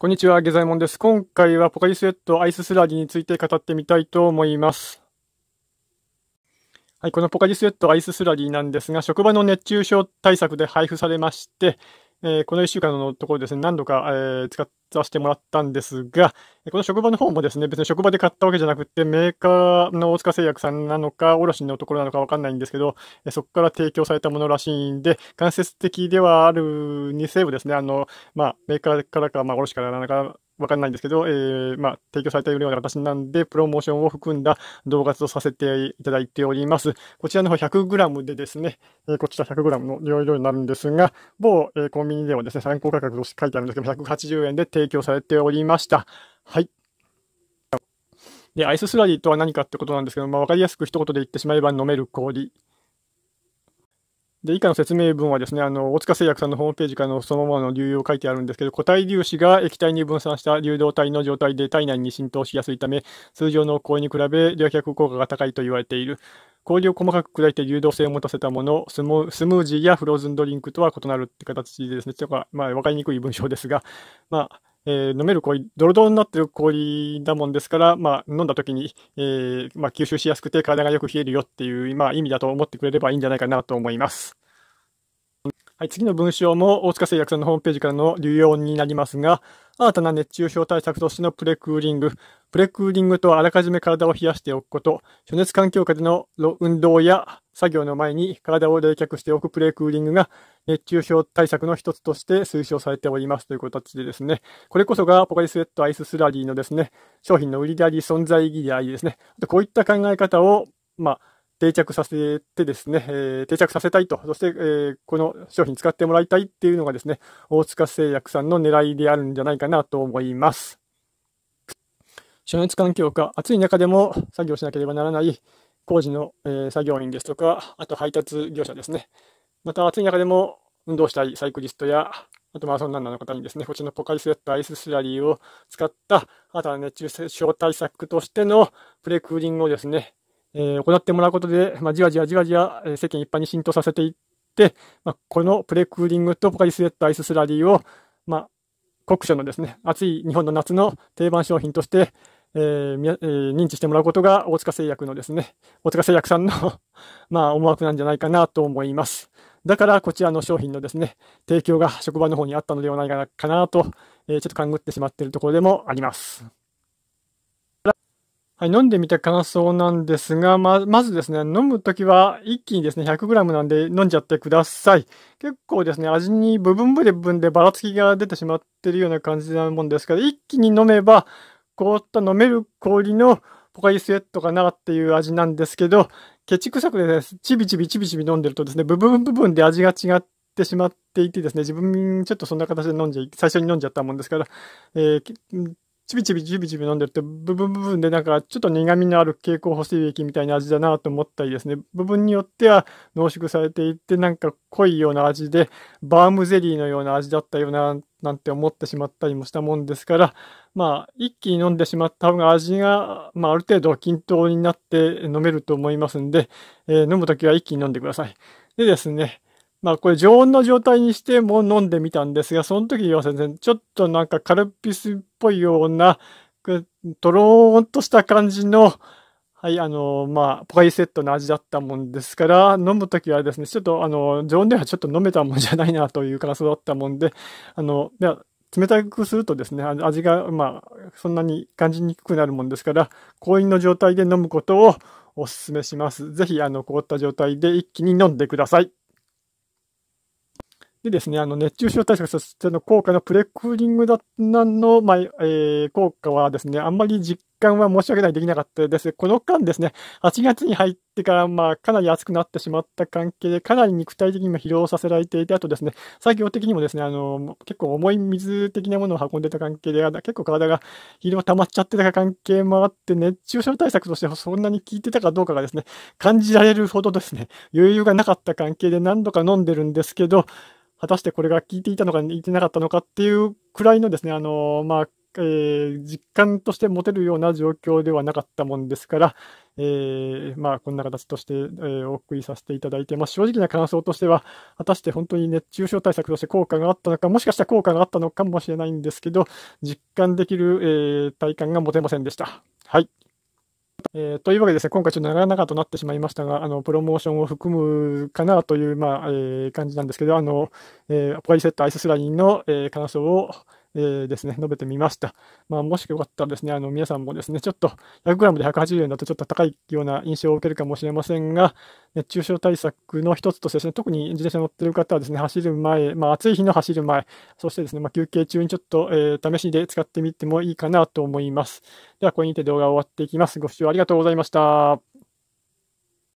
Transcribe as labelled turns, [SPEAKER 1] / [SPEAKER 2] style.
[SPEAKER 1] こんにちは、下左衛門です。今回はポカリスエットアイススラリーについて語ってみたいと思います。はい、このポカリスエットアイススラリーなんですが、職場の熱中症対策で配布されまして、えー、この1週間のところですね、何度か、えー、使わせてもらったんですが、この職場の方もですね、別に職場で買ったわけじゃなくて、メーカーの大塚製薬さんなのか、卸のところなのかわかんないんですけど、えそこから提供されたものらしいんで、間接的ではあるにせよですね、あの、まあ、メーカーからか、まあ、卸からなかわかんないんですけど、えー、まあ、提供されたような形なんで、プロモーションを含んだ動画とさせていただいております。こちらの方 100g でですね、えー、こちら 100g の容量になるんですが、某、えー、コンビニではですね、参考価格として書いてあるんですけど、180円で提供されておりました。はい。で、アイススラリーとは何かってことなんですけど、まあ、わかりやすく一言で言ってしまえば飲める氷で、以下の説明文はですね、あの、大塚製薬さんのホームページからのそのままの流用を書いてあるんですけど、固体粒子が液体に分散した流動体の状態で体内に浸透しやすいため、通常の行為に比べ、冷却効果が高いと言われている。氷を細かく砕いて流動性を持たせたもの、スムージーやフローズンドリンクとは異なるって形でですね、ちょっとまあ、わかりにくい文章ですが、まあ、えー、飲める氷、ドロドロになってる氷だもんですから、まあ、飲んだ時に、えー、まあ、吸収しやすくて体がよく冷えるよっていう、まあ、意味だと思ってくれればいいんじゃないかなと思います。はい、次の文章も大塚製薬さんのホームページからの流用になりますが、新たな熱中症対策としてのプレクーリング。プレクーリングとはあらかじめ体を冷やしておくこと、暑熱環境下での運動や作業の前に体を冷却しておくプレクーリングが熱中症対策の一つとして推奨されておりますという形でですね、これこそがポカリスエットアイススラリーのですね、商品の売りであり存在意義でありですね、こういった考え方を、まあ、定着させてですね、えー、定着させたいと、そして、えー、この商品使ってもらいたいっていうのがですね、大塚製薬さんの狙いであるんじゃないかなと思います。暑熱環境下、暑い中でも作業しなければならない工事の、えー、作業員ですとか、あと配達業者ですね。また暑い中でも運動したいサイクリストや、あとマラソンランナーの方にですね、こちらのポカリスエットアイススラリーを使った、あとは熱中症対策としてのプレクーリングをですね、えー、行ってもらうことで、まあ、じわじわじわじわ世間一般に浸透させていって、まあ、このプレクーリングとポカリスエットアイススラリーを、まあ、酷暑のですね、暑い日本の夏の定番商品として、えーえー、認知してもらうことが大塚製薬のですね、大塚製薬さんの まあ思惑なんじゃないかなと思います。だからこちらの商品のですね、提供が職場の方にあったのではないかなと、えー、ちょっと勘ぐってしまっているところでもあります。はい、飲んでみた感想なんですが、ま、まずですね、飲むときは一気にですね、100g なんで飲んじゃってください。結構ですね、味に部分部分でばらつきが出てしまってるような感じなもんですから、一気に飲めば、凍った飲める氷のポカリスエットかなっていう味なんですけど、ケチ臭くでね、ちびちびちびちび飲んでるとですね、部分部分で味が違ってしまっていてですね、自分ちょっとそんな形で飲んじゃい、最初に飲んじゃったもんですから、えーちびちびちびちび飲んでると、部分部分でなんかちょっと苦味のある蛍光補正液みたいな味だなと思ったりですね、部分によっては濃縮されていて、なんか濃いような味で、バームゼリーのような味だったような、なんて思ってしまったりもしたもんですから、まあ、一気に飲んでしまった方が味が、まあ、ある程度均等になって飲めると思いますんで、えー、飲むときは一気に飲んでください。でですね、まあこれ常温の状態にしても飲んでみたんですが、その時は全然ちょっとなんかカルピスっぽいような、とろーんとした感じの、はい、あのまあ、ポカリセットの味だったもんですから、飲むときはですね、ちょっと、あの常温ではちょっと飲めたもんじゃないなという感想だったもんで、あの、では冷たくするとですね、味が、まあ、そんなに感じにくくなるもんですから、氷の状態で飲むことをお勧めします。ぜひ、あの、凍った状態で一気に飲んでください。でですね、あの熱中症対策としての効果のプレクーリングだの、まあ、えー、効果はですね、あんまり実感は申し訳ないできなかったです。この間ですね、8月に入ってから、まあ、かなり暑くなってしまった関係で、かなり肉体的にも疲労させられていて、あとですね、作業的にもですね、あの、結構重い水的なものを運んでた関係で、結構体が疲労溜まっちゃってた関係もあって、熱中症対策としてそんなに効いてたかどうかがですね、感じられるほどですね、余裕がなかった関係で何度か飲んでるんですけど、果たしてこれが効いていたのか効いてなかったのかっていうくらいのですね、あのまあ、えー、実感として持てるような状況ではなかったもんですから、えー、まあ、こんな形として、えー、お送りさせていただいて、まあ、正直な感想としては、果たして本当に熱中症対策として効果があったのか、もしかしたら効果があったのかもしれないんですけど、実感できる、え体感が持てませんでした。はい。えー、というわけでですね、今回ちょっと長々となってしまいましたが、あの、プロモーションを含むかなという、まあ、えー、感じなんですけど、あの、えー、ポカリセットアイススラインの、えー、感想を、えー、ですね、述べてみました。まあ、もしよかったらですね、あの皆さんもですね、ちょっと 100g で180円だとちょっと高いような印象を受けるかもしれませんが、熱中症対策の一つとしてですね、特に自転車乗ってる方はですね、走る前、まあ、暑い日の走る前、そしてですね、まあ、休憩中にちょっと、えー、試しで使ってみてもいいかなと思います。では、これにて動画を終わっていきます。ご視聴ありがとうございました。